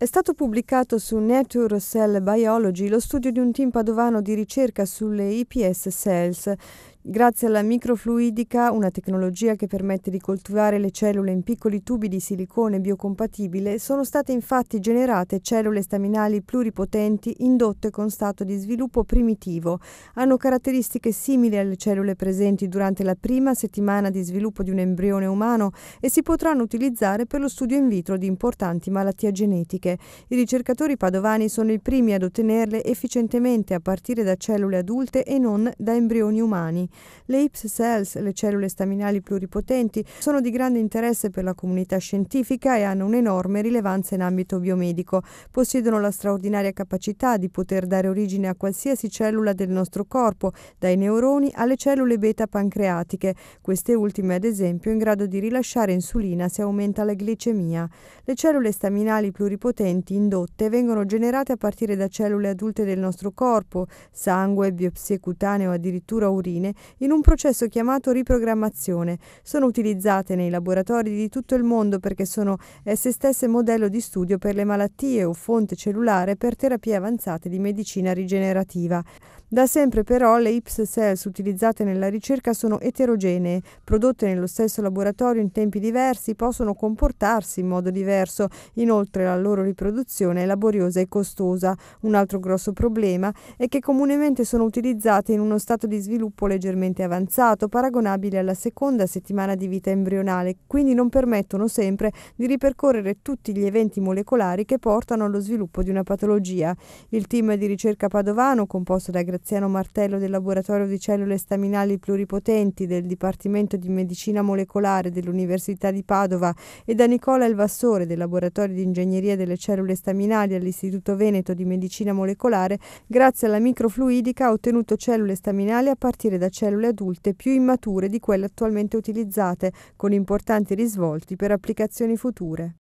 È stato pubblicato su Nature Cell Biology lo studio di un team padovano di ricerca sulle IPS cells. Grazie alla microfluidica, una tecnologia che permette di coltivare le cellule in piccoli tubi di silicone biocompatibile, sono state infatti generate cellule staminali pluripotenti indotte con stato di sviluppo primitivo. Hanno caratteristiche simili alle cellule presenti durante la prima settimana di sviluppo di un embrione umano e si potranno utilizzare per lo studio in vitro di importanti malattie genetiche. I ricercatori padovani sono i primi ad ottenerle efficientemente a partire da cellule adulte e non da embrioni umani. Le Ips cells, le cellule staminali pluripotenti, sono di grande interesse per la comunità scientifica e hanno un'enorme rilevanza in ambito biomedico. Possiedono la straordinaria capacità di poter dare origine a qualsiasi cellula del nostro corpo, dai neuroni alle cellule beta pancreatiche, queste ultime ad esempio in grado di rilasciare insulina se aumenta la glicemia. Le cellule staminali pluripotenti indotte vengono generate a partire da cellule adulte del nostro corpo, sangue, biopsie cutanee o addirittura urine, in un processo chiamato riprogrammazione. Sono utilizzate nei laboratori di tutto il mondo perché sono esse stesse modello di studio per le malattie o fonte cellulare per terapie avanzate di medicina rigenerativa. Da sempre però le IPS cells utilizzate nella ricerca sono eterogenee, prodotte nello stesso laboratorio in tempi diversi, possono comportarsi in modo diverso, inoltre la loro riproduzione è laboriosa e costosa. Un altro grosso problema è che comunemente sono utilizzate in uno stato di sviluppo leggermente leggermente avanzato, paragonabile alla seconda settimana di vita embrionale, quindi non permettono sempre di ripercorrere tutti gli eventi molecolari che portano allo sviluppo di una patologia. Il team di ricerca padovano, composto da Graziano Martello del Laboratorio di Cellule Staminali Pluripotenti del Dipartimento di Medicina Molecolare dell'Università di Padova e da Nicola Elvassore del Laboratorio di Ingegneria delle Cellule Staminali all'Istituto Veneto di Medicina Molecolare, grazie alla microfluidica ha ottenuto cellule staminali a partire da cellule adulte più immature di quelle attualmente utilizzate, con importanti risvolti per applicazioni future.